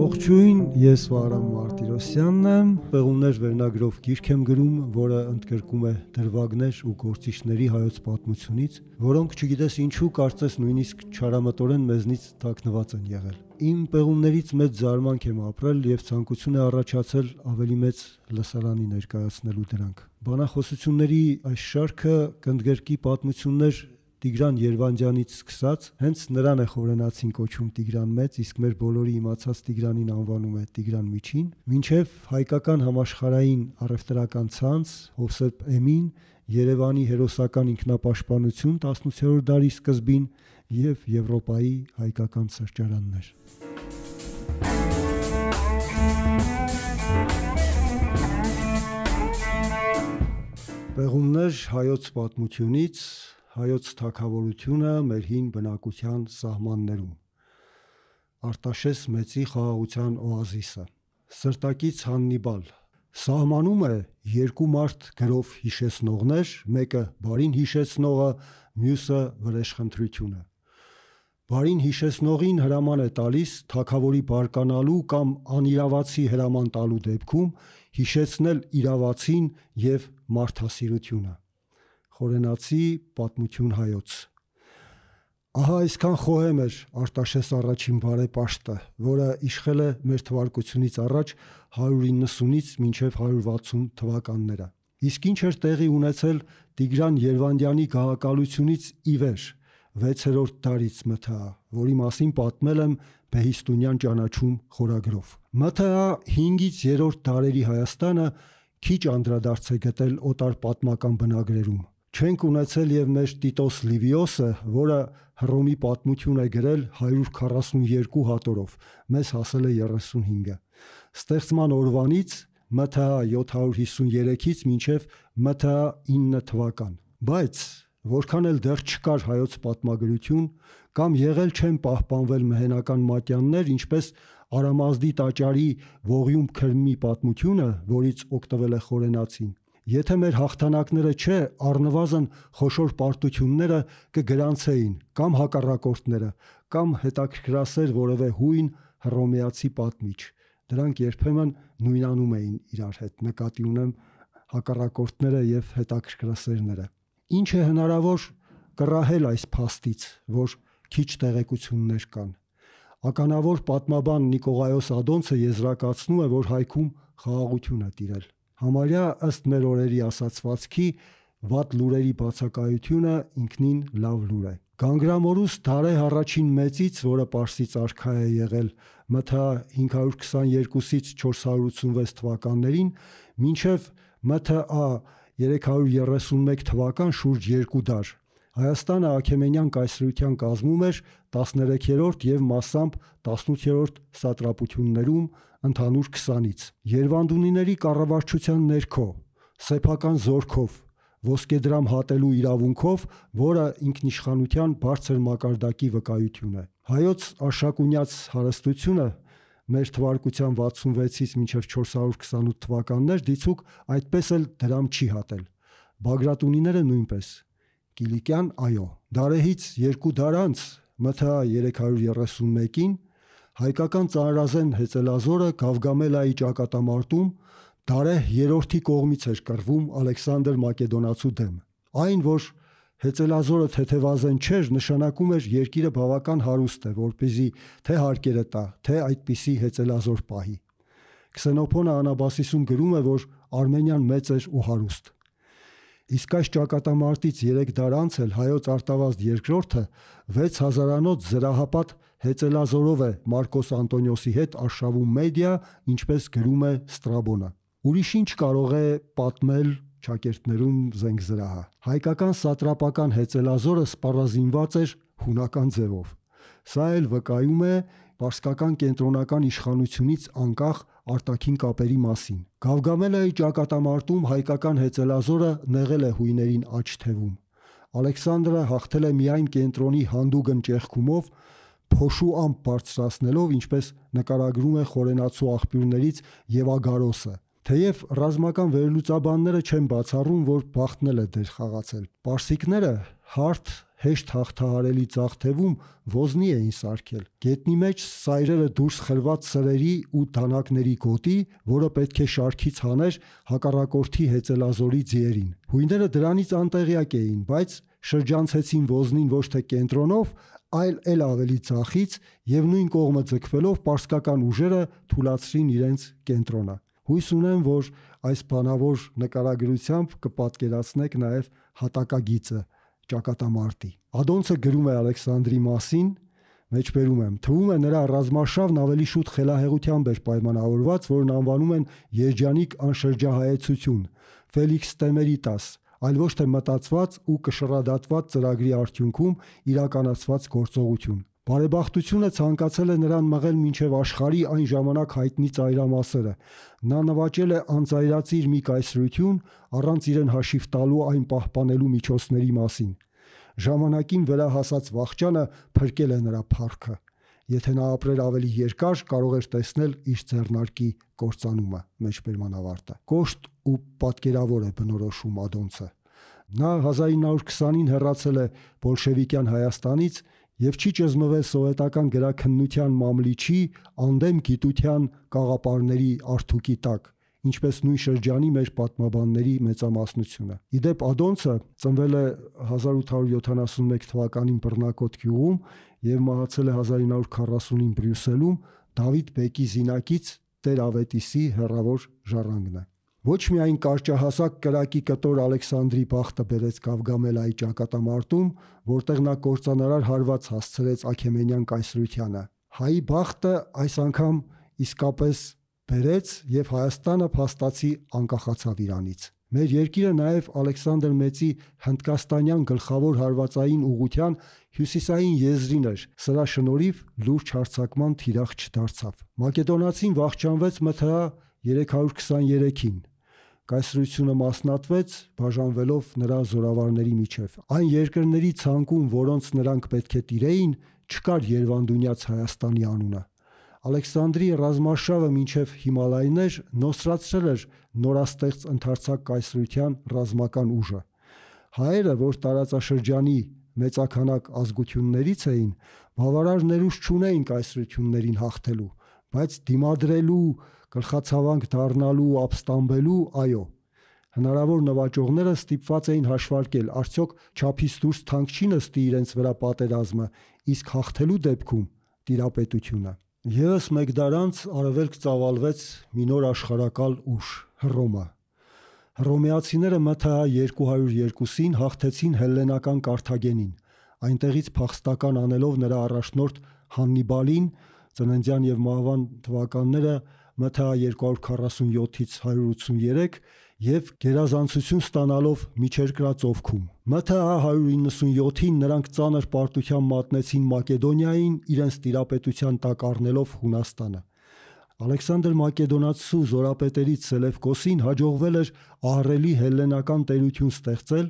Ողջույն, ես Վարամ Մարտիրոսյանն եմ, Պեղումներ վերնագրով գիրք եմ գրում, որը ընդգրկում է դրվագներ ու գործիչների հայոց պատմությունից, որոնք չգիտես ինչու կարծես նույնիսկ չարամտորեն մեզնից թաքնված են եղել։ Իմ պեղումներից մեծ զարմանք եմ ապրել եւ ցանկություն է առաջացել ավելի մեծ լսարանի ներկայացնելու դրանք։ Բանախոսությունների այս շարքը կընդգրկի պատմություններ Տիգրան Երվանդյանից սկսած հենց նրան է խորենացին կոչում Տիգրան մեծ, իսկ մեր բոլորի իմացած Տիգրանին անվանում է Տիգրան միջին, մինչև հայկական համաշխարային առևտրական ցանց Հովսեփ Էմին Երևանի հերոսական ինքնապաշտպանություն 18-րդ դարի սկզբին եւ Եվրոպայի հայկական սրճարաններ։ Պեղումներ հայոց պատմությունից հայոց թակավորությունը մեր հին բնակության սահմաններում Արտաշես մեծի խաղաղության օազիսը Սրտակից Հաննիբալ սահմանում է երկու մարդ գրով հիշեցնողներ, մեկը բարին հիշեցնողը, մյուսը վրեժխնդրությունը։ Բարին հիշեցնողին հրաման է տալիս թակավորի բարկանալու կամ անիրավացի հրաման տալու դեպքում հիշեցնել իրավացին եւ մարդասիրությունը խորենացի պատմություն հայոց։ Ահա այսքան խոհեմ էր Արտաշես առաջին բարեպաշտը, որը իշխել է մեր թվարկությունից առաջ 190-ից մինչև 160 թվականները։ Իսկ ինչ էր տեղի ունեցել Տիգրան Երվանդյանի գահակալությունից ի վեր 6-րդ դարից ՄԹԱ, որի մասին պատմել եմ Բեհիստունյան ճանաչում խորագրով։ ՄԹԱ 5-ից 3-րդ դարերի Հայաստանը քիչ անդրադարձ է գտել օտար պատմական բնագրերում չենք ունեցել եւ մեր Տիտոս Լիվիոսը, որը Հռոմի պատմություն է գրել 142 հատորով, մեզ հասել է 35-ը։ Ստեղծման օրվանից ՄԹԱ 753-ից մինչև ՄԹԱ 9 թվական։ Բայց որքան էլ դեռ չկար հայոց պատմագրություն կամ եղել չեն պահպանվել մհենական մատյաններ, ինչպես Արամազդի տաճարի ողյում քրմի պատմությունը, որից օգտվել է խորենացին Եթե մեր հաղթանակները չէ, առնվազն խոշոր պարտությունները կգրանցեին կամ հակառակորդները, կամ հետաքրքրասեր որևէ հույն հռոմեացի պատմիչ։ Դրանք երբեմն նույնանում էին իրար հետ, նկատի ունեմ հակառակորդները եւ հետաքրքրասերները։ Ինչ է հնարավոր կռահել այս փաստից, որ քիչ տեղեկություններ կան։ Ականավոր պատմաբան Նիկողայոս Ադոնցը եզրակացնում է, որ հայքում խաղաղություն է տիրել։ Համարյա ըստ մեր օրերի ասացվածքի վատ լուրերի բացակայությունը ինքնին լավ լուր է։ Գանգրամորուս Դարե առաջին մեծից, որը Պարսից արքա է եղել մթա 522-ից 486 թվականներին, մինչև մթա 331 թվական շուրջ 2 դար։ Հայաստանը Աքեմենյան կայսրության կազմում էր 13-րդ եւ մասամբ 18-րդ սատրապություններում ընդհանուր 20-ից։ Երվանդունիների կառավարչության ներքո սեփական զորքով ոսկեդրամ հատելու իրավունքով, որը ինքնիշխանության բարձր մակարդակի վկայություն է։ Հայոց աշակունյաց հարստությունը մեր թվարկության 66-ից մինչև 428 թվականներ դիցուկ այդպես էլ դրամ չի հատել։ Բագրատունիները նույնպես։ Կիլիկյան, այո։ Դարեհից երկու դար անց ՄԹԱ 331-ին հայկական ծանրազեն հեծելազորը Գավգամելայի ճակատամարտում Դարեհ 3-ի կողմից էր կռվում Ալեքսանդր Մակեդոնացու դեմ։ Այն, որ հեծելազորը թեթևազեն չէր, նշանակում էր երկիրը բավական հարուստ է, որպիսի թե հարկերը տա, թե այդպիսի հեծելազոր պահի։ Քսենոփոնը Անաբասիսում գրում է, որ Արմենիան մեծ էր ու հարուստ։ Իսկ այս ճակատամարտից 3 դար անց էլ հայոց արտավազդ երկրորդը 6000-անոց զրահապատ հեծելազորով է Մարկոս Անտոնիոսի հետ արշավում մեդիա, ինչպես գրում է Ստրաբոնը։ Ուրիշ ինչ կարող է պատմել ճակերտներում զենգզրահը։ Հայկական սատրապական հեծելազորը սպառազինված էր հունական ձևով։ Սա էլ վկայում է պարսկական կենտրոնական իշխանությունից անկախ արտաքին կապերի մասին։ Գավգամելայի ճակատամարտում հայկական հեծելազորը նեղել է հույներին աչթևում։ Ալեքսանդրը հաղթել է միայն կենտրոնի հանդուգն ճեղքումով փոշու ամպ բարձրացնելով, ինչպես նկարագրում է խորենացու աղբյուրներից Եվա Գարոսը։ Թեև ռազմական վերլուծաբանները չեն բացառում, որ բախտնել է դեր խաղացել։ Պարսիկները հարթ հեշտ հաղթահարելի ծաղթևում ոզնի էին սարքել։ Գետնի մեջ սայրերը դուրս խրված սրերի ու տանակների գոտի, որը պետք է շարքից հաներ հակառակորդի հեծելազորի ձիերին։ Հույները դրանից անտեղյակ էին, բայց շրջանցեցին ոզնին ոչ թե կենտրոնով, այլ էլ ավելի ձախից եւ նույն կողմը ձգվելով պարսկական ուժերը թուլացրին իրենց կենտրոնը։ Հույս ունեմ, որ այս բանավոր նկարագրությամբ կպատկերացնեք նաեւ հատակագիծը ճակատամարտի։ Ադոնցը գրում է Ալեքսանդրի մասին, մեջբերում եմ։ Թվում է նրա ռազմաշավն ավելի շուտ խելահեղությամբ էր պայմանավորված, որն անվանում են երջանիկ անշրջահայեցություն, Ֆելիքս Տեմերիտաս, այլ ոչ թե մտածված ու կշռադատված ծրագրի արդյունքում իրականացված գործողություն։ Բարեբախտությունը ցանկացել է նրան մղել մինչև աշխարի այն ժամանակ հայտնի ծայրամասերը։ Նա նվաճել է անծայրածիր մի կայսրություն առանց իրեն հաշիվ տալու այն պահպանելու միջոցների մասին։ Ժամանակին վրա հասած վախճանը փրկել է նրա փառքը։ Եթե նա ապրեր ավելի երկար, կարող էր տեսնել իր ձեռնարկի կործանումը մեջբերման ավարտը։ Կոշտ ու պատկերավոր է բնորոշում Ադոնցը։ Նա 1920-ին հեռացել է բոլշևիկյան Հայաստանից եւ չի ճզմվել սովետական գրաքննության մամլիչի անդեմ գիտության կաղապարների արթուկի տակ ինչպես նույն շրջանի մեր պատմաբանների մեծամասնությունը։ Իդեպ Ադոնցը ծնվել է 1871 թվականին Բռնակոտ գյուղում եւ մահացել է 1940-ին Բրյուսելում Դավիթ Բեկի զինակից Տեր Ավետիսի հերավոր ժառանգն է։ Ոչ միայն կարճահասակ կրակի կտոր Ալեքսանդրի բախտը բերեց Կավգամելայի ճակատամարտում, որտեղ նա կործանարար հարված հասցրեց Աքեմենյան կայսրությանը, հայի բախտը այս անգամ իսկապես բերեց եւ Հայաստանը փաստացի անկախացավ Իրանից։ Մեր երկիրը նաև Ալեքսանդր Մեծի հնդկաստանյան գլխավոր հարվածային ուղղության հյուսիսային եզրին էր։ Սրա շնորհիվ լուրջ հարցակման թիրախ չդարձավ։ Մակեդոնացին վախճանվեց մթա 323-ին, կայսրությունը մասնատվեց բաժանվելով նրա զորավարների միջև։ Այն երկրների ցանկում, որոնց նրանք պետք է տիրեին, չկար Երևանդունյաց Հայաստանի անունը։ Ալեքսանդրի ռազմաշավը մինչև Հիմալայներ նոսրացրել էր նորաստեղծ ընդարձակ կայսրության ռազմական ուժը։ Հայերը, որ տարածաշրջանի մեծականակ ազգություններից էին, բավարար ներուժ չունեին կայսրություններին հաղթելու, բայց դիմադրելու գլխացավանք դառնալու ու ապստամբելու, այո, հնարավոր նվաճողները ստիպված էին հաշվարկել, արդյոք չափից դուրս թանկ չի նստի իրենց վրա պատերազմը, իսկ հաղթելու դեպքում տիրապետությունը։ Եվս մեկ դարանց արևելք ծավալվեց մի նոր աշխարակալ ուժ՝ Հռոմը։ Հռոմեացիները ՄԹՀ 202-ին հաղթեցին հելլենական Կարթագենին, այնտեղից փախստական անելով նրա առաջնորդ Հաննիբալին, ծննդյան եւ մահվան թվականները 1000 ՄԹԱ 247-ից 183 եւ գերազանցություն ստանալով միջերկրա ծովքում։ ՄԹԱ 197-ին նրանք ծանր պարտության մատնեցին Մակեդոնիային իրենց տիրապետության տակ առնելով Հունաստանը։ Ալեքսանդր Մակեդոնացու զորապետերից Սելևկոսին հաջողվել էր ահռելի հելլենական տերություն ստեղծել,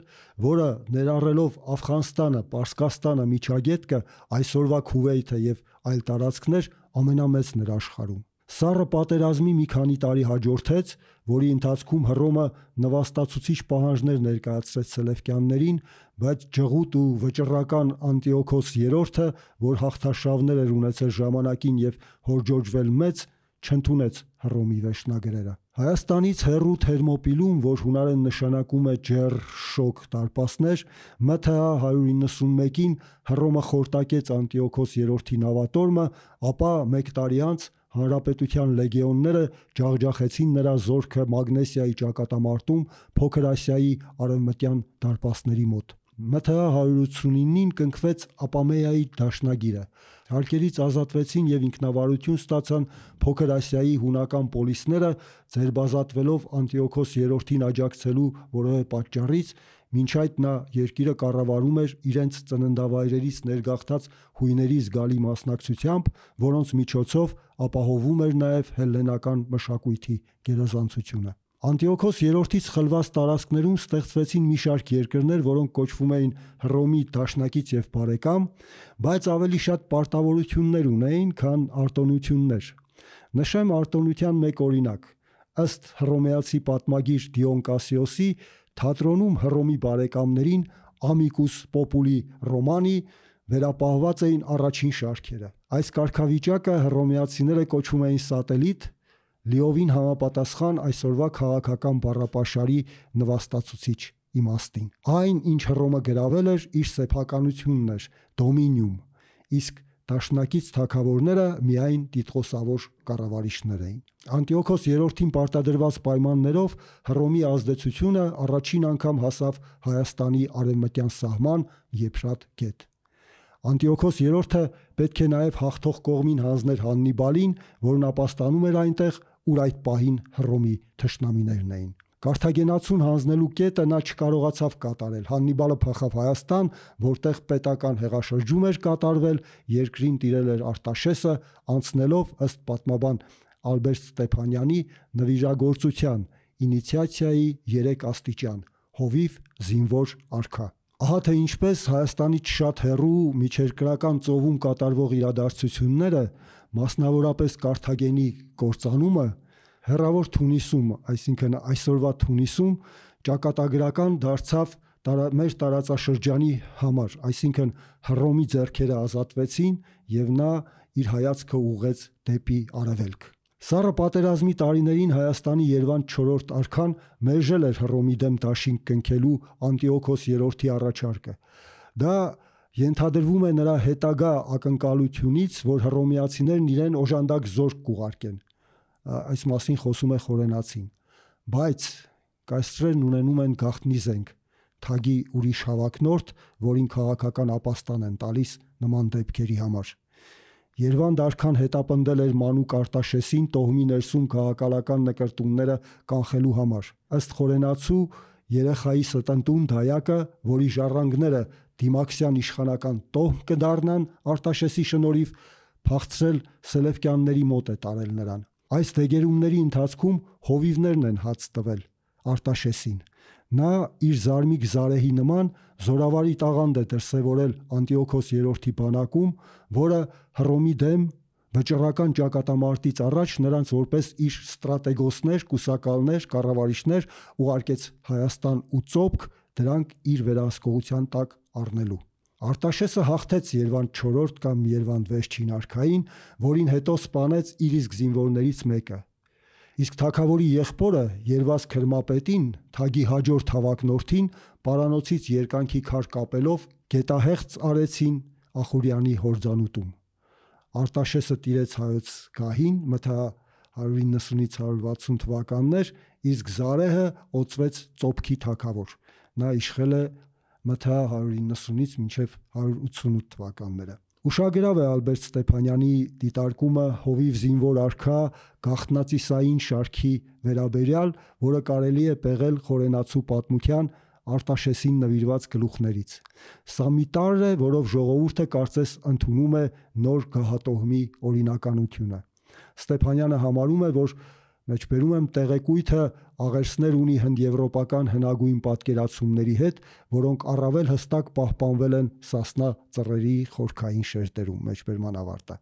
որը ներառելով Աֆղանստանը, Պարսկաստանը, Միջագետքը, այսօրվա Քուվեյթը եւ այլ տարածքներ ամենամեծն էր աշխարհում։ Սառը պատերազմի մի քանի տարի հաջորդեց, որի ընթացքում Հռոմը նվաստացուցիչ պահանջներ ներկայացրեց Սելևկյաններին, բայց ճղուտ ու վճռական Անտիոքոս III-ը, որ հաղթաշավներ էր ունեցել ժամանակին եւ հորջոջվել մեծ, չընդունեց Հռոմի վերջնագրերը։ Հայաստանից հեռու Թերմոպիլում, որ հունարեն նշանակում է ջեր շոկ տարպասներ, ՄԹՀ 191-ին Հռոմը խորտակեց Անտիոքոս III-ի նավատորմը, ապա 1 տարի անց հանրապետության լեգիոնները ջախջախեցին նրա զորքը Մագնեսիայի ճակատամարտում Փոքր Ասիայի արևմտյան դարպասների մոտ։ ՄԹՀ 189-ին կնքվեց Ապամեայի դաշնագիրը։ Հարկերից ազատվեցին եւ ինքնավարություն ստացան Փոքր Ասիայի հունական պոլիսները, ձերբազատվելով Անտիոքոս III-ին աջակցելու որևէ պատճառից Մինչ այդ նա երկիրը կառավարում էր իրենց ծննդավայրերից ներգաղթած հույների զգալի մասնակցությամբ, որոնց միջոցով ապահովում էր նաև հելլենական մշակույթի գերազանցությունը։ Անտիոքոս III-ից խլված տարածքներում ստեղծվեցին մի շարք երկրներ, որոնք կոչվում էին Հռոմի դաշնակից եւ բարեկամ, բայց ավելի շատ պարտավորություններ ունեին, քան արտոնություններ։ Նշեմ արտոնության մեկ օրինակ։ Ըստ հռոմեացի պատմագիր Դիոն Կասիոսի, թատրոնում Հռոմի բարեկամներին Amicus Populi Romani վերապահված էին առաջին շարքերը։ Այս կարգավիճակը հռոմեացիները կոչում էին սատելիտ, լիովին համապատասխան այսօրվա քաղաքական բառապաշարի նվաստացուցիչ իմաստին։ Այն, ինչ Հռոմը գրավել էր, իր սեփականությունն էր, դոմինիում, իսկ Դաշնակից թակավորները միայն տիտղոսավոր կառավարիչներ էին։ Անտիոքոս III-ին պարտադրված պայմաններով Հռոմի ազդեցությունը առաջին անգամ հասավ Հայաստանի արևմտյան սահման Եփրատ գետ։ Անտիոքոս III-ը պետք է նաև հաղթող կողմին հանձներ Հաննիբալին, որն ապաստանում էր այնտեղ, ուր այդ պահին Հռոմի թշնամիներն էին։ Կարթագենացուն հանձնելու կետը նա չկարողացավ կատարել։ Հաննիբալը փախավ Հայաստան, որտեղ պետական հեղաշրջում էր կատարվել, երկրին տիրել էր Արտաշեսը, անցնելով ըստ պատմաբան Ալբերտ Ստեփանյանի նվիրագործության ինիցիացիայի 3 աստիճան՝ հովիվ, զինվոր, արքա։ Ահա թե ինչպես Հայաստանից շատ հեռու միջերկրական ծովում կատարվող իրադարձությունները, մասնավորապես Կարթագենի կործանումը հերավոր Թունիսում, այսինքն այսօրվա Թունիսում ճակատագրական դարձավ տարա, մեր տարածաշրջանի համար, այսինքն Հռոմի ձեռքերը ազատվեցին եւ նա իր հայացքը ուղղեց դեպի արևելք։ Սառը պատերազմի տարիներին Հայաստանի Երևան 4-րդ արքան մերժել էր Հռոմի դեմ դաշինք կնքելու Անտիոքոս 3-րդի առաջարկը։ Դա ենթադրվում է նրա հետագա ակնկալությունից, որ հռոմեացիներն իրեն օժանդակ զորք կուղարկեն այս մասին խոսում է խորենացին բայց կայսրերն ունենում են գախտնի զենք թագի ուրիշ հավակնորդ որին քաղաքական ապաստան են տալիս նման դեպքերի համար Երևան դարքան հետապնդել էր Մանուկ Արտաշեսին տոհմի ներսում քաղաքալական նկարտումները կանխելու համար։ Ըստ խորենացու երեխայի ստնտուն դայակը, որի ժառանգները դիմաքսյան իշխանական տոհմ կդառնան Արտաշեսի շնորհիվ, փախցրել Սելևկյանների մոտ է տարել նրան։ Այս դեգերումների ընթացքում հովիվներն են հաց տվել Արտաշեսին։ Նա իր զարմիկ զարեհի նման զորավարի տաղանդ է դրսևորել Անտիոքոս III-ի բանակում, որը Հռոմի դեմ վճռական ճակատամարտից առաջ նրանց որպես իր ստրատեգոսներ, կուսակալներ, կառավարիչներ ուղարկեց Հայաստան ու ծոփք դրանք իր վերահսկողության տակ առնելու։ Արտաշեսը հաղթեց Երևան 4-րդ կամ Երևան 6-ին արքային, որին հետո սپانեց իր իսկ զինվորներից մեկը։ Իսկ թակավորի եղբորը Երվաս Քրմապետին, թագի հաջորդ հավակնորդին, պարանոցից երկանքի քար կապելով գետահեղց արեցին Ախուրյանի հորձանուտում։ Արտաշեսը տիրեց հայոց գահին, մթա 190-ից 160 թվականներ, իսկ Զարեհը օծվեց ծոփքի թակավոր։ Նա իշխել է մթա 190-ից մինչև 188 թվականները։ Ուշագրավ է Ալբերտ Ստեփանյանի դիտարկումը Հովիվ զինվոր արքա գախտնացիսային շարքի վերաբերյալ, որը կարելի է պեղել խորենացու պատմության արտաշեսին նվիրված գլուխներից։ Սա մի տարր է, որով ժողովուրդը կարծես ընդունում է նոր գահատոհմի օրինականությունը։ Ստեփանյանը համարում է, որ մեջբերում եմ տեղեկույթը աղերսներ ունի հնդեվրոպական հնագույն պատկերացումների հետ, որոնք առավել հստակ պահպանվել են սասնա ծռերի խորքային շերտերում մեջբերման ավարտը։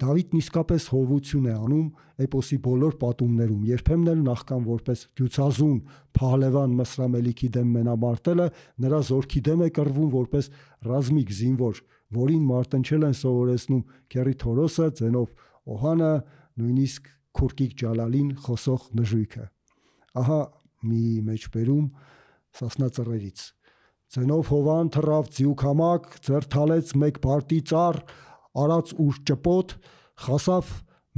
Դավիթն իսկապես հովություն է անում էպոսի բոլոր պատումներում, երբեմն էլ նախքան որպես գյուծազուն փահլևան մսրամելիքի դեմ մենամարտելը նրա զորքի դեմ է կռվում որպես ռազմիկ զինվոր, որին մարտնչել են սովորեցնում Քերի Թորոսը, Ձենով Օհանը, նույնիսկ Քուրկիկ Ջալալին խոսող նժույգը։ Ահա մի մեջբերում սասնա ծռերից։ Ձենով հովան թռավ ձյուք համակ, ձերթալեց մեկ բարտի ծառ, արած ուշ ճպոտ, խասավ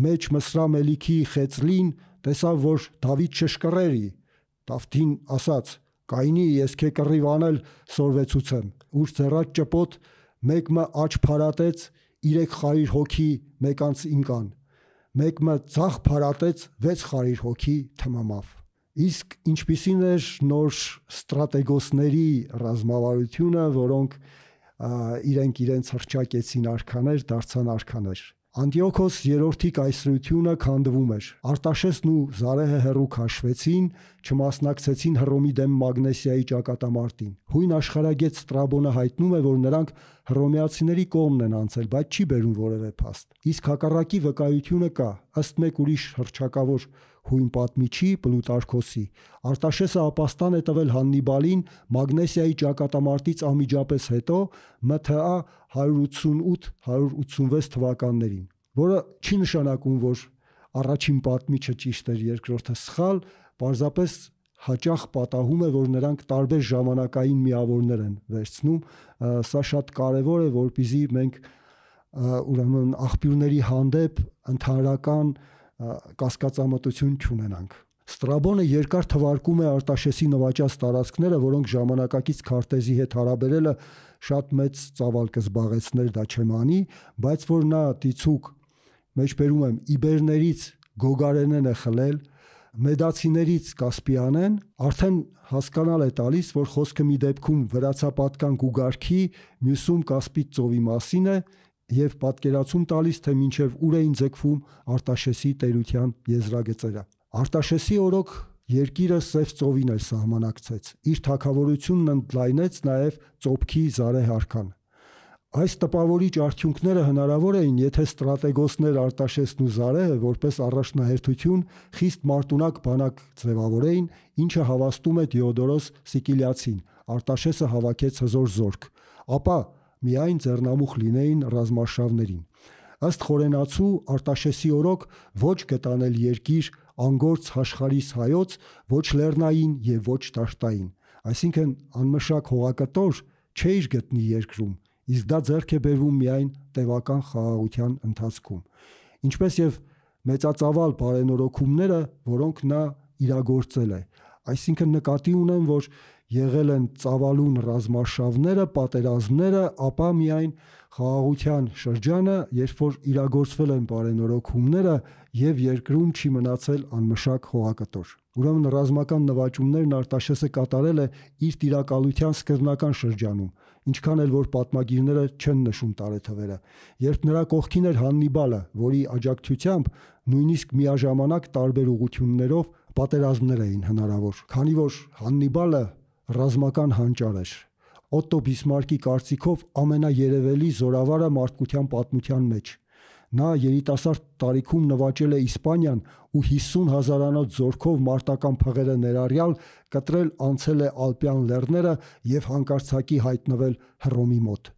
մեջ մսրամելիքի խեցլին, տեսավ որ Դավիթ շշկռերի։ Դավթին ասաց. «Կայնի ես քե կռիվ անել սորվեցուցեմ»։ Ուշ ձեռած ճպոտ մեկը աչ փարատեց, իրեք խարիր հոգի մեկանց ինքան մեկը ցախ փարատեց 600 հոգի թմամավ։ Իսկ ինչպիսին էր նոր ստրատեգոսների ռազմավարությունը, որոնք իրենք իրենց հրճակեցին արքաներ, դարձան արքաներ։ Անտիոքոս III-ի կայսրությունը քանդվում էր։ Արտաշեսն ու Զարեհը հեռու քաշվեցին, չմասնակցեցին Հռոմի դեմ Մագնեսիայի ճակատամարտին։ Հույն աշխարհագետ Ստրաբոնը հայտնում է, որ նրանք հռոմեացիների կողմն են անցել, բայց չի բերում որևէ փաստ։ Իսկ հակառակի վկայությունը կա, ըստ մեկ ուրիշ հռչակավոր հույն պատմիչի Պլուտարքոսի։ Արտաշեսը ապաստան է տվել Հաննիբալին Մագնեսիայի ճակատամարտից անմիջապես հետո ՄԹԱ 188-186 թվականներին, որը չի նշանակում, որ առաջին պատմիչը ճիշտ էր, երկրորդը սխալ, պարզապես հաճախ պատահում է, որ նրանք տարբեր ժամանակային միավորներ են վերցնում, սա շատ կարևոր է, որpիզի մենք ուրեմն աղբյուրների հանդեպ ընդհանրական և կասկածամտություն չունենանք։ Ստրաբոնը երկար թվարկում է Արտաշեսի նվաճած տարածքները, որոնք ժամանակակից քարտեզի հետ հարաբերելը շատ մեծ ծավալ կզբաղեցներ, դա չեմ անի, բայց որ նա դիցուկ մեջբերում եմ իբերներից գոգարենեն է խլել, մեդացիներից կասպիանեն, արդեն հասկանալ է տալիս, որ խոսքը մի դեպքում վրացապատկան գուգարքի, մյուսում կասպի ծովի մասին է, եւ պատկերացում տալիս, թե մինչեւ ուր էին ձգվում Արտաշեսի տերության եզրագծերը։ Արտաշեսի օրոք երկիրը սև ծովին էլ սահմանակցեց։ Իր թակավորությունն ընդլայնեց նաեւ ծոփքի զարեհարքան։ Այս տպավորիչ արդյունքները հնարավոր էին, եթե ստրատեգոսներ Արտաշեսն ու Զարեհը որպես առաջնահերթություն խիստ մարտունակ բանակ ձևավորեին, ինչը հավաստում է Դիոդորոս Սիկիլիացին։ Արտաշեսը հավաքեց հզոր զորք։ Ապա միայն ձեռնամուխ լինեին ռազմարշավներին։ Ըստ խորենացու Արտաշեսի օրոք ոչ գտանել երկիր անգործ հաշխարիս հայոց ոչ լեռնային եւ ոչ դաշտային, այսինքն անմշակ հողակտոր չէր գտնի երկրում, իսկ դա ձեռք է բերվում միայն տևական խաղաղության ընթացքում։ Ինչպես եւ մեծածավալ բարենորոգումները, որոնք նա իրագործել է, այսինքն նկատի ունեմ, որ եղել են ծավալուն ռազմաշավները, պատերազմները, ապա միայն խաղաղության շրջանը, երբ որ իրագործվել են բարենորոգումները եւ երկրում չի մնացել անմշակ հողակտոր։ Ուրեմն ռազմական նվաճումներն Արտաշեսը կատարել է իր տիրակալության սկզբնական շրջանում, ինչքան էլ որ պատմագիրները չեն նշում տարեթվերը, երբ նրա կողքին էր Հաննիբալը, որի աջակցությամբ նույնիսկ միաժամանակ տարբեր ուղություններով պատերազմներ էին հնարավոր։ Քանի որ Հաննիբալը ռազմական հանճար էր։ Օտո Բիսմարկի կարծիքով ամենաերևելի զորավարը մարդկության պատմության մեջ։ Նա երիտասարդ տարիքում նվաճել է Իսպանիան ու 50 հազարանոց զորքով մարտական փղերը ներառյալ կտրել անցել է Ալպյան լեռները եւ հանկարծակի հայտնվել Հռոմի մոտ։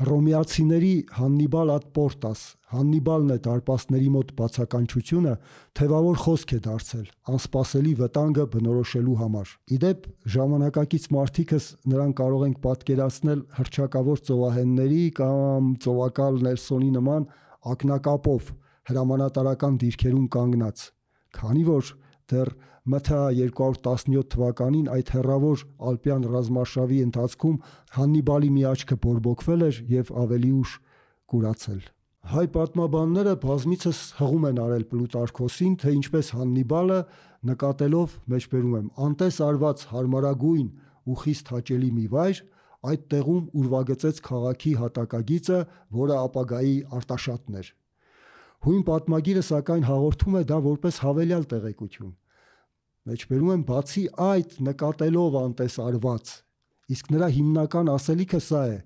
Հռոմեացիների Հաննիբալ ad Portas, Հաննիբալն է դարպասների մոտ բացականչությունը, թևավոր խոսք է դարձել անսպասելի վտանգը բնորոշելու համար։ Իդեպ, ժամանակակից մարդիկս նրան կարող ենք պատկերացնել հրճակավոր ծովահենների կամ ծովակալ Նելսոնի նման ակնակապով հրամանատարական դիրքերում կանգնած, քանի որ դեռ ՄԹԱ 217 թվականին այդ հերավոր Ալպյան ռազմարշավի ընթացքում Հաննիբալի մի աչքը բորբոքվել էր եւ ավելի ուշ կուրացել։ Հայ պատմաբանները բազմիցս հղում են արել Պլուտարքոսին, թե ինչպես Հաննիբալը նկատելով մեջբերում եմ անտես արված հարմարագույն ու խիստ հաճելի մի վայր, այդ տեղում ուրվագծեց քաղաքի հատակագիծը, որը ապագայի արտաշատն էր։ Հույն պատմագիրը սակայն հաղորդում է դա որպես հավելյալ տեղեկություն մեջբերում են բացի այդ նկատելով անտեսարված։ Իսկ նրա հիմնական ասելիքը սա է.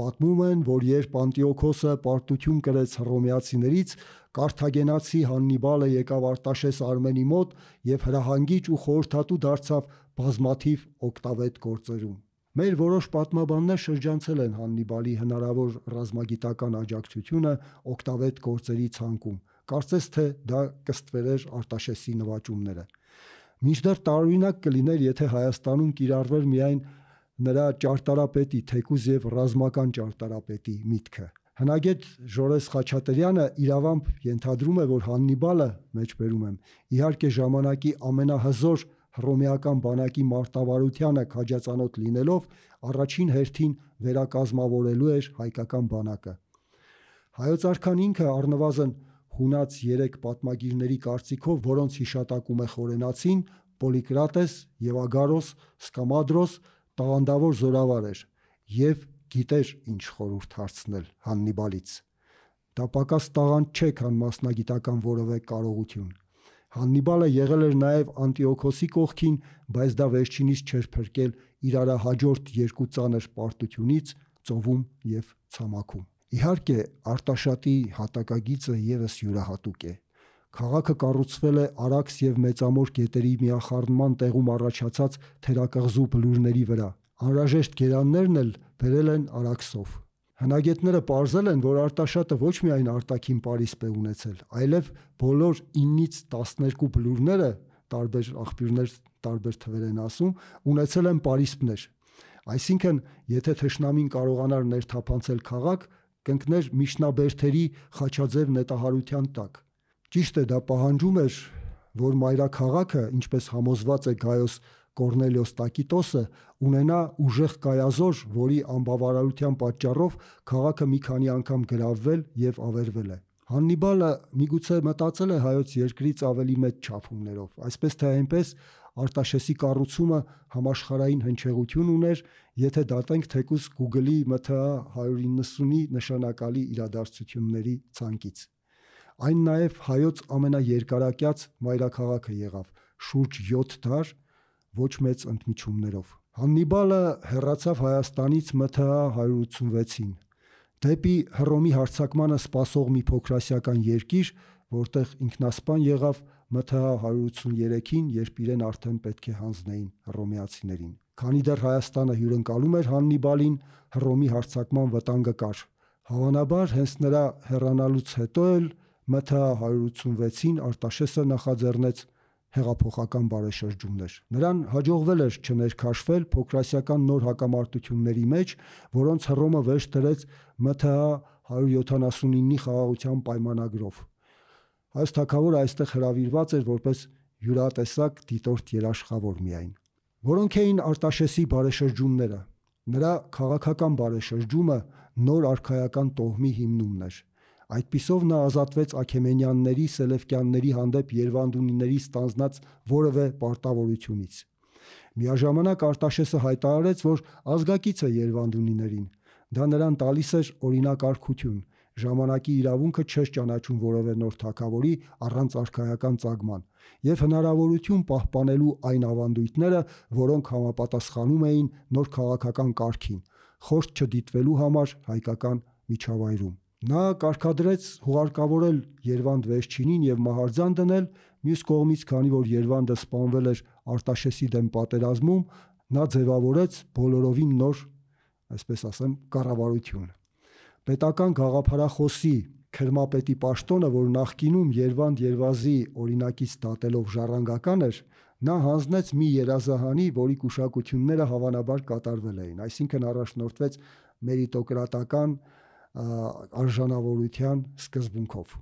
պատմում են, որ երբ Անտիոքոսը պարտություն կրեց հռոմեացիներից, Կարթագենացի Հաննիբալը եկավ Արտաշես Արմենի մոտ եւ հրահանգիչ ու խորհրդատու դարձավ բազմաթիվ օկտավետ գործերում։ Մեր որոշ պատմաբաններ շրջանցել են Հաննիբալի հնարավոր ռազմագիտական աջակցությունը օկտավետ գործերի ցանկում։ Կարծես թե դա կստվերեր Արտաշեսի նվաճումները։ Մինչդեռ տարօրինակ կլիներ, եթե Հայաստանում կիրառվեր միայն նրա ճարտարապետի, թեկուզ եւ ռազմական ճարտարապետի միտքը։ Հնագետ Ժորես Խաչատրյանը իրավամբ ենթադրում է, որ Հաննիբալը, մեջբերում եմ, իհարկե ժամանակի ամենահզոր հռոմեական բանակի մարտավարությանը քաջածանոթ լինելով, առաջին հերթին վերակազմավորելու էր հայկական բանակը։ Հայոց արքան ինքը առնվազն հունած երեք պատմագիրների կարծիքով, որոնց հիշատակում է խորենացին, Պոլիկրատես եւ Ագարոս, Սկամադրոս տաղանդավոր զորավար էր եւ գիտեր ինչ խորհուրդ հարցնել Հաննիբալից։ Դա պակաս տաղանդ չէ, քան մասնագիտական որևէ կարողություն։ Հաննիբալը եղել էր նաև Անտիոքոսի կողքին, բայց դա վերջինիս չէր փրկել իր արա հաջորդ երկու ծանր պարտությունից՝ ծովում եւ ցամաքում։ Իհարկե, Արտաշատի հատակագիծը եւս յուրահատուկ է։ Քաղաքը կառուցվել է Արաքս եւ Մեծամոր գետերի միախառնման տեղում առաջացած թերակղզու բլուրների վրա։ Անհրաժեշտ գերաններն էլ բերել են Արաքսով։ Հնագետները ողրզել են, որ Արտաշատը ոչ միայն արտաքին Փարիսպ է ունեցել, այլև բոլոր 9-ից 12 բլուրները, տարբեր աղբյուրներ, տարբեր թվեր են ասում, ունեցել են Փարիսպներ։ Այսինքն, եթե թշնամին կարողանար ներթափանցել քաղաք, կընկներ Միշնաբերթերի Խաչաձև նետահարության տակ։ Ճիշտ է, դա պահանջում էր, որ մայրաքաղաքը, ինչպես համոզված է Գայոս Կորնելիոս Տակիտոսը, ունենա ուժեղ կայազոր, որի անբավարարության պատճառով քաղաքը մի քանի անգամ գրավվել եւ ավերվել է։ Հաննիբալը միգուցե մտածել է հայոց երկրից ավելի մեծ չափումներով, այսպես թե այնպես Արտաշեսի կառուցումը համաշխարային հնչեղություն ուներ, եթե դատենք թեկուզ Google-ի MTA 190-ի նշանակալի իրադարձությունների ցանկից։ Այն նաև հայոց ամենաերկարակյաց մայրաքաղաքը եղավ՝ շուրջ 7 դար ոչ մեծ ընդմիջումներով։ Հաննիբալը հեռացավ Հայաստանից MTA 186-ին։ Դեպի Հռոմի հարձակմանը սпасող մի փոքրասիական երկիր, որտեղ ինքնասպան եղավ ՄԹՀ 183-ին, երբ իրեն արդեն պետք է հանձնեին հռոմեացիներին։ Քանի դեռ Հայաստանը հյուրընկալում էր Հաննիբալին, Հռոմի հարձակման վտանգը կար։ Հավանաբար հենց նրա հեռանալուց հետո էլ ՄԹՀ 186-ին Արտաշեսը նախաձեռնեց հեղափոխական բարեշրջումներ։ Նրան հաջողվել էր չներքաշվել փոկրասիական նոր հակամարտությունների մեջ, որոնց Հռոմը վերջ դրեց ՄԹՀ 179-ի խաղաղության պայմանագրով։ Հայոց թակավորը այստեղ հրավիրված էր որպես յուրատեսակ դիտորդ երաշխավոր միայն։ Որոնք էին Արտաշեսի բարեշրջումները։ Նրա քաղաքական բարեշրջումը նոր արխայական տոհմի հիմնումն էր։ Այդ պիսով նա ազատվեց Աքեմենյանների, Սելևկյանների հանդեպ Երվանդունիների ստանձնած որևէ պարտավորությունից։ Միաժամանակ Արտաշեսը հայտարարեց, որ ազգակից է Երվանդունիներին։ Դա նրան տալիս էր օրինակարգություն, ժամանակի իրավունքը չես ճանաչում որևէ նոր թակավորի առանց արխայական ծագման եւ հնարավորություն պահպանելու այն ավանդույթները, որոնք համապատասխանում էին նոր քաղաքական կարգին, խորտ չդիտվելու համար հայկական միջավայրում։ Նա կարգադրեց հուղարկավորել Երվանդ Վերչինին եւ մահարձան դնել, մյուս կողմից, քանի որ Երվանդը սպանվել էր Արտաշեսի դեմ պատերազմում, նա ձևավորեց բոլորովին նոր, այսպես ասեմ, կառավարություն պետական գաղափարախոսի քրմապետի պաշտոնը, որ նախկինում Երվանդ Երվազի օրինակից դատելով ժառանգական էր, նա հանձնեց մի երազահանի, որի կուշակությունները հավանաբար կատարվել էին, այսինքն առաջնորդվեց մերիտոկրատական արժանավորության սկզբունքով։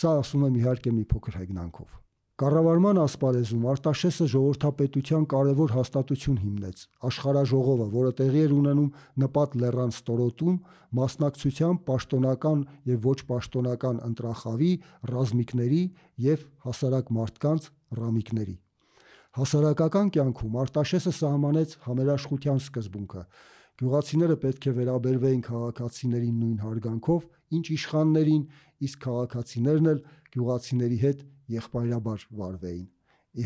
Սա ասում եմ իհարկե մի փոքր հեգնանքով։ Կառավարման ասպարեզում Արտաշեսը ժողովրդապետության կարևոր հաստատություն հիմնեց՝ աշխարհաժողովը, որը տեղի էր ունենում նպատ լեռան ստորոտում, մասնակցությամբ պաշտոնական և ոչ պաշտոնական ընտրախավի, ռազմիկների և հասարակ մարդկանց (ռամիկների)։ Հասարակական կյանքում Արտաշեսը սահմանեց համերաշխության սկզբունքը, Գյուղացիները պետք է վերաբերվեին քաղաքացիներին նույն հարգանքով, ինչ իշխաններին, իսկ քաղաքացիներն էլ գյուղացիների հետ եղբայրաբար վարվեին։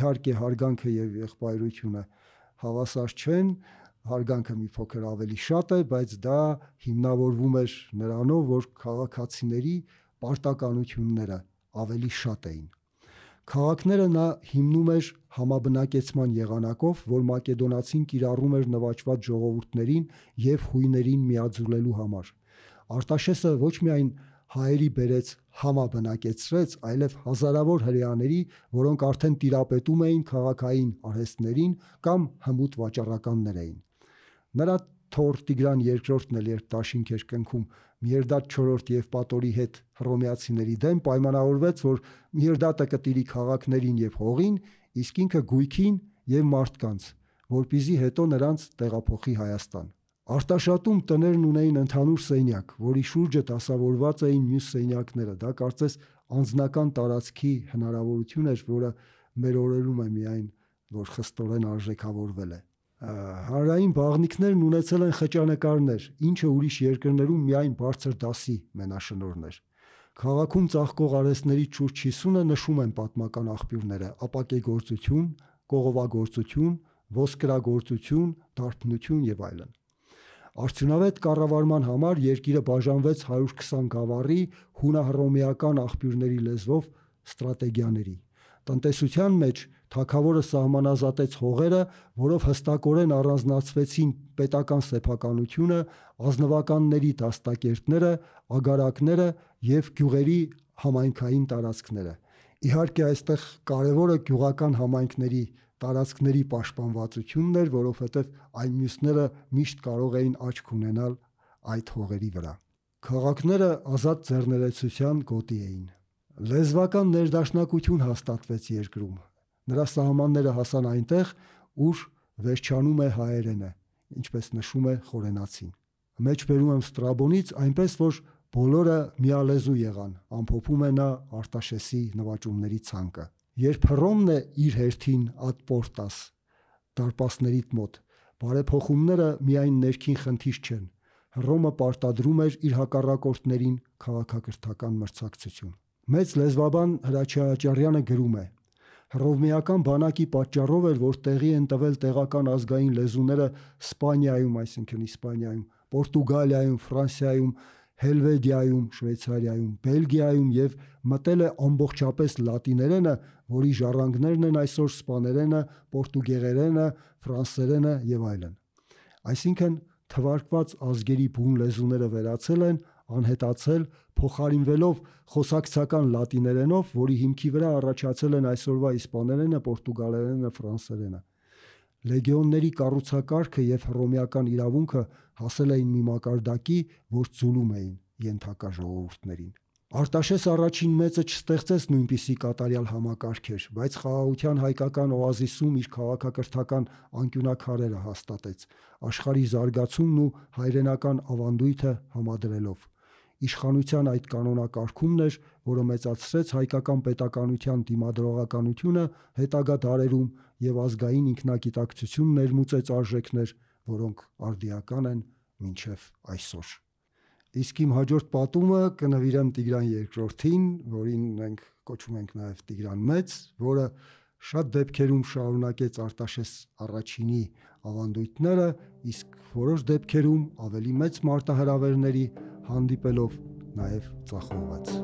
Իհարկե հարգանքը եւ եղբայրությունը հավասար չեն, հարգանքը մի փոքր ավելի շատ է, բայց դա հիմնավորվում էր նրանով, որ քաղաքացիների պարտականությունները ավելի շատ էին։ Քաղաքները նա հիմնում էր համաբնակեցման եղանակով, որ մակեդոնացին կիրառում էր նվաճված ժողովուրդներին եւ հույներին միաձուլելու համար։ Արտաշեսը ոչ միայն հայերի բերեց համաբնակեցրեց, այլև հազարավոր հрьяաների, որոնք արդեն տիրապետում էին քաղաքային արհեստներին կամ հմուտ վաճառականներ էին։ Նրա թոռ Տիգրան II-ն էլ երբ դաշինք էր կնքում Միրդատ 4-րդ եւ Պատորի հետ հռոմեացիների դեմ պայմանավորվեց, որ Միրդատը կտիրի քաղաքներին եւ հողին, իսկ ինքը գույքին եւ մարդկանց, որբիզի հետո նրանց տեղափոխի Հայաստան։ Արտաշատում տներն ունեին ընդհանուր սենյակ, որի շուրջը տասավորված էին մյուս սենյակները։ Դա կարծես անձնական տարածքի հնարավորություն էր, որը մեր օրերում է միայն, որ խստորեն արժեքավորվել է հանրային բաղնիկներն ունեցել են խճանկարներ, ինչը ուրիշ երկրներում միայն բարձր դասի մենաշնորներ։ Քաղաքում ծաղկող արեսների ճուրչիսունը նշում են պատմական աղբյուրները՝ ապակեգործություն, կողովագործություն, ոսկրագործություն, դարբնություն եւ այլն։ Արդյունավետ կառավարման համար երկիրը բաժանվեց 120 գավառի հունահռոմեական աղբյուրների լեզվով ստրատեգիաների։ Տնտեսության մեջ թակավորը սահմանազատեց հողերը, որով հստակորեն առանձնացվեցին պետական սեփականությունը, ազնվականների դաստակերտները, ագարակները եւ գյուղերի համայնքային տարածքները։ Իհարկե, այստեղ կարևորը գյուղական համայնքների տարածքների պաշտպանվածությունն էր, որովհետև այն մյուսները միշտ կարող էին աչք ունենալ այդ հողերի վրա։ Քաղաքները ազատ ձեռներեցության գոտի էին։ Լեզվական ներդաշնակություն հաստատվեց երկրում նրա սահմանները հասան այնտեղ, ուր վերջանում է հայերենը, ինչպես նշում է Խորենացին։ Մեջ բերում եմ Ստրաբոնից, այնպես որ բոլորը միալեզու եղան, ամփոփում է նա Արտաշեսի նվաճումների ցանկը։ Երբ Հռոմն է իր հերթին Ատպորտաս դարպասներիդ մոտ, բարեփոխումները միայն ներքին խնդիր չեն։ Հռոմը պարտադրում էր իր հակառակորդներին քաղաքակրթական մրցակցություն։ Մեծ լեզվաբան Հրաչյա Աճարյանը գրում է հռովմեական բանակի պատճառով էր, որ տեղի են տվել տեղական ազգային լեզուները Սպանիայում, այսինքն Իսպանիայում, Պորտուգալիայում, Ֆրանսիայում, Հելվեդիայում, Շվեյցարիայում, Բելգիայում եւ մտել է ամբողջապես լատիներենը, որի ժառանգներն են այսօր սպաներենը, պորտուգեզերենը, ֆրանսերենը եւ այլն։ Այսինքն թվարկված ազգերի բուն լեզուները վերացել են անհետացել փոխարինվելով խոսակցական լատիներենով, որի հիմքի վրա առաջացել են այսօրվա իսպաներենը, պորտուգալերենը, ֆրանսերենը։ Լեգիոնների կառուցակարգը եւ հռոմեական իրավունքը հասել էին մի մակարդակի, որ ցուլում էին յենթակա ժողովուրդներին։ Արտաշես առաջին մեծը չստեղծեց նույնպիսի կատարյալ համակարգեր, բայց խաղաղության հայկական օազիսում իր քաղաքակրթական անկյունակարերը հաստատեց, աշխարհի զարգացումն ու հայրենական ավանդույթը համադրելով իշխանության այդ կանոնակարգումն էր, որը մեծացրեց հայկական պետականության դիմադրողականությունը հետագա դարերում եւ ազգային ինքնագիտակցություն ներմուծեց արժեքներ, որոնք արդիական են մինչեւ այսօր։ Իսկ իմ հաջորդ պատումը կնվիրեմ Տիգրան II-ին, որին մենք կոչում ենք նաև Տիգրան Մեծ, որը շատ դեպքերում շարունակեց Արտաշես առաջինի ավանդույթները, իսկ որոշ դեպքերում ավելի մեծ մարտահրավերների հանդիպելով նաև ծախողված։